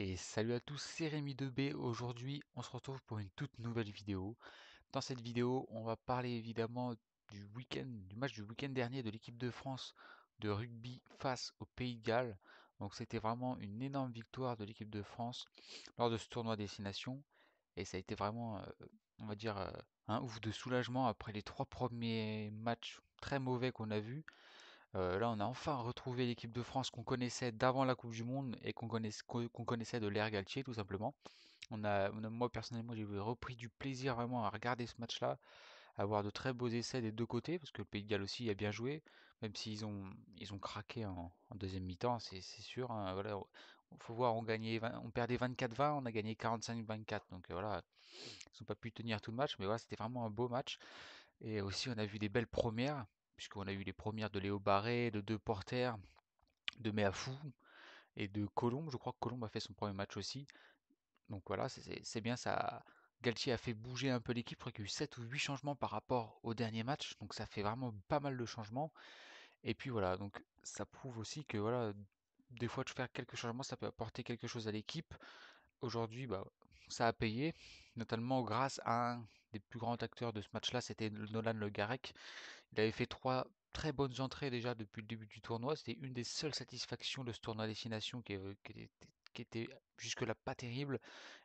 Et salut à tous, c'est Rémi 2B. Aujourd'hui, on se retrouve pour une toute nouvelle vidéo. Dans cette vidéo, on va parler évidemment du week du match du week-end dernier de l'équipe de France de rugby face au Pays de Galles. Donc c'était vraiment une énorme victoire de l'équipe de France lors de ce tournoi destination. Et ça a été vraiment, euh, on va dire, euh, un ouf de soulagement après les trois premiers matchs très mauvais qu'on a vus. Euh, là, on a enfin retrouvé l'équipe de France qu'on connaissait d'avant la Coupe du Monde et qu'on connaissait, de l'Air Galtier, tout simplement. moi, personnellement, j'ai repris du plaisir vraiment à regarder ce match-là, à voir de très beaux essais des deux côtés, parce que le Pays de Galles aussi a bien joué, même s'ils ont, ils ont craqué en, deuxième mi-temps, c'est sûr. Hein. Il faut voir, on, gagnait on perdait 24-20, on a gagné 45-24. Donc euh, voilà, ils n'ont pas pu tenir tout le match, mais voilà, c'était vraiment un beau match. Et aussi, on a vu des belles premières puisqu'on a eu les premières de Léo Barré, de Deux Porter, de Meafou et de Colombe. Je crois que Colombe a fait son premier match aussi. Donc voilà, c'est bien ça. Galtier a fait bouger un peu l'équipe, je y a eu 7 ou 8 changements par rapport au dernier match, donc ça fait vraiment pas mal de changements. Et puis voilà, donc ça prouve aussi que voilà, des fois de faire quelques changements, ça peut apporter quelque chose à l'équipe. Aujourd'hui, bah, ça a payé, notamment grâce à un des plus grands acteurs de ce match-là, c'était Nolan Le Garec, il avait fait trois très bonnes entrées déjà depuis le début du tournoi. C'était une des seules satisfactions de ce tournoi destination qui, était jusque-là pas terrible.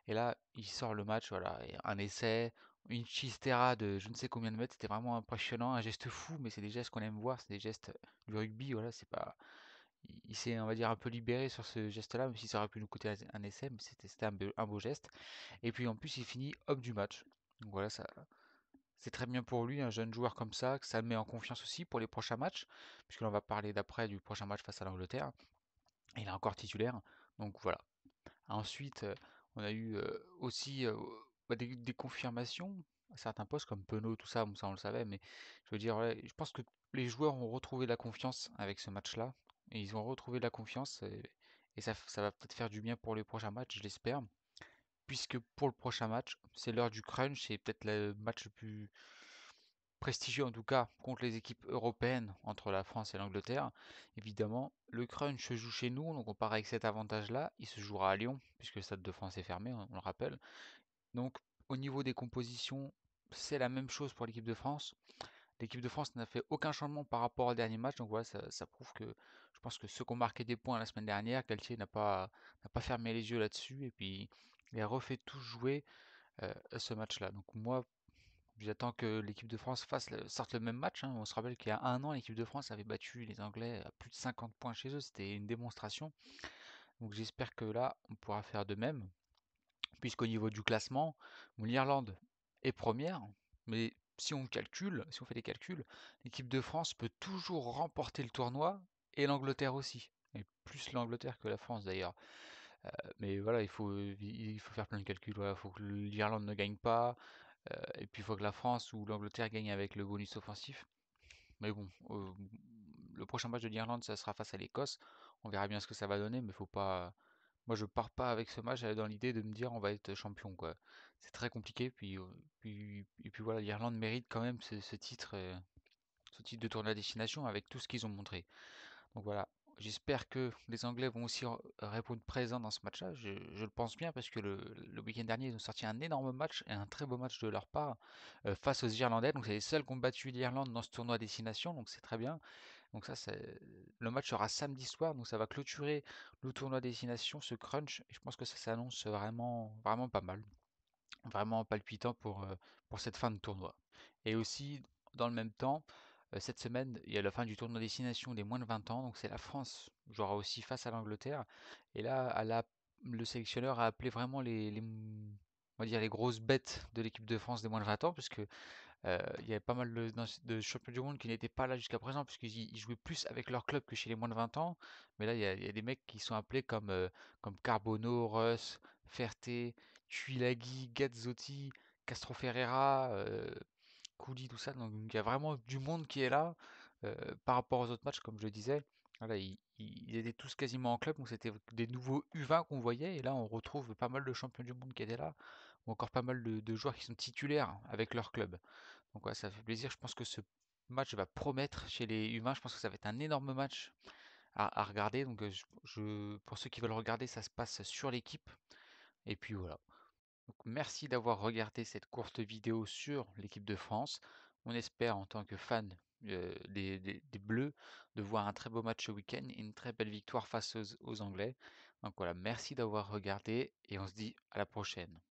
Et là, il sort le match, voilà, un essai, une chistera de je ne sais combien de mètres, c'était vraiment impressionnant, un geste fou, mais c'est des gestes qu'on aime voir, c'est des gestes du rugby, voilà, c'est pas. Il s'est, on va dire, un peu libéré sur ce geste-là, même si ça aurait pu nous coûter un essai, mais c'était, un, beau, un beau geste. Et puis en plus, il finit hop du match. Donc voilà, ça, c'est très bien pour lui, un jeune joueur comme ça, que ça le met en confiance aussi pour les prochains matchs, puisque l'on va parler d'après du prochain match face à l'Angleterre. Il est encore titulaire, donc voilà. Ensuite, euh, on a eu euh, aussi euh, bah, des, confirmations à certains postes comme Penaud, tout ça, ça on le savait, mais je veux dire, je pense que les joueurs ont retrouvé la confiance avec ce match-là, et ils ont retrouvé de la confiance, et, ça, ça va peut-être faire du bien pour les prochains matchs, je l'espère puisque pour le prochain match, c'est l'heure du crunch c'est peut-être le match le plus prestigieux en tout cas contre les équipes européennes entre la France et l'Angleterre. Évidemment, le crunch se joue chez nous, donc on part avec cet avantage-là. Il se jouera à Lyon, puisque le Stade de France est fermé, on le rappelle. Donc au niveau des compositions, c'est la même chose pour l'équipe de France. L'équipe de France n'a fait aucun changement par rapport au dernier match, donc voilà, ça, prouve que je pense que ceux qui ont marqué des points la semaine dernière, Galtier n'a pas, n'a pas fermé les yeux là-dessus, et puis et a refait tout jouer euh, ce match-là. Donc moi, j'attends que l'équipe de France fasse sorte le même match. Hein. On se rappelle qu'il y a un an, l'équipe de France avait battu les Anglais à plus de 50 points chez eux. C'était une démonstration. Donc j'espère que là, on pourra faire de même. Puisqu'au niveau du classement, l'Irlande est première, mais si on calcule, si on fait des calculs, l'équipe de France peut toujours remporter le tournoi et l'Angleterre aussi. Et plus l'Angleterre que la France d'ailleurs. Euh, mais voilà, il faut, euh, il faut faire plein de calculs. Il faut que l'Irlande ne gagne pas, euh, et puis il faut que la France ou l'Angleterre gagne avec le bonus offensif. Mais bon, le prochain match de l'Irlande, ça sera face à l'Écosse. On verra bien ce que ça va donner, mais faut pas. Moi, je pars pas avec ce match dans l'idée de me dire on va être champion. quoi. C'est très compliqué. Puis, puis, et puis voilà, l'Irlande mérite quand même ce, titre, ce titre de tournoi à destination avec tout ce qu'ils ont montré. Donc voilà, J'espère que les Anglais vont aussi répondre présent dans ce match-là. Je, le pense bien parce que le, week-end dernier, ils ont sorti un énorme match et un très beau match de leur part euh, face aux Irlandais. Donc, c'est les seuls qui ont battu l'Irlande dans ce tournoi à destination. Donc, c'est très bien. Donc, ça, le match sera samedi soir. Donc, ça va clôturer le tournoi à destination, ce crunch. je pense que ça s'annonce vraiment, vraiment pas mal. Vraiment palpitant pour, euh, pour cette fin de tournoi. Et aussi, dans le même temps, euh, cette semaine, il y a la fin du tournoi destination des moins de 20 ans, donc c'est la France jouera aussi face à l'Angleterre. Et là, le sélectionneur a appelé vraiment les, dire les grosses bêtes de l'équipe de France des moins de 20 ans, puisque euh, il y avait pas mal de, champions du monde qui n'étaient pas là jusqu'à présent, puisqu'ils jouaient plus avec leur club que chez les moins de 20 ans. Mais là, il y a, des mecs qui sont appelés comme, euh, comme Carbono, Russ, Ferté, Tuilagi, Gazzotti, Castro Ferreira, Couli, tout ça. Donc il y a vraiment du monde qui est là euh, par rapport aux autres matchs, comme je le disais. Voilà, ils, étaient tous quasiment en club, donc c'était des nouveaux U20 qu'on voyait. Et là, on retrouve pas mal de champions du monde qui étaient là, ou encore pas mal de, joueurs qui sont titulaires avec leur club. Donc ouais, ça fait plaisir. Je pense que ce match va promettre chez les U20. Je pense que ça va être un énorme match à, regarder. Donc euh, pour ceux qui veulent regarder, ça se passe sur l'équipe. Et puis voilà merci d'avoir regardé cette courte vidéo sur l'équipe de France. On espère en tant que fan des, Bleus de voir un très beau match au week-end et une très belle victoire face aux, aux Anglais. Donc voilà, merci d'avoir regardé et on se dit à la prochaine.